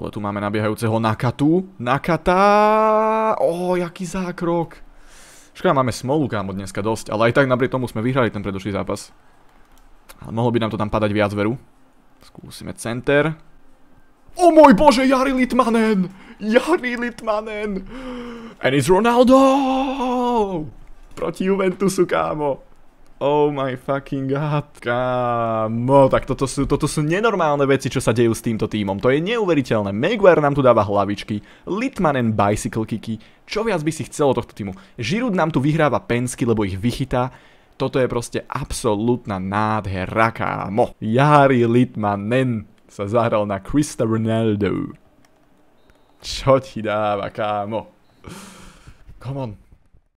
Dole tu máme nabiehajúceho Nakatu. Nakata! Ó, jaký zákrok. Škoda, máme smolu kámo dneska dosť, ale aj tak napriek tomu sme vyhrali ten predošlý zápas. Ale mohlo by nám to tam padať viac veru. Skúsime center. O môj bože, Jari Litmanen! Jari Litmanen! And it's Ronaldo! Proti Juventusu, kámo. Oh my fucking god, kámo, tak toto sú, toto sú nenormálne veci, čo sa dejú s týmto týmom. To je neuveriteľné. Maguire nám tu dáva hlavičky, Litmanen bicycle kicky, čo viac by si chcelo tohto týmu. Žirud nám tu vyhráva pensky, lebo ich vychytá. Toto je proste absolútna nádhera, kámo. Jari Litmanen sa zahral na Krista Ronaldo. Čo ti dáva, kámo? Come on.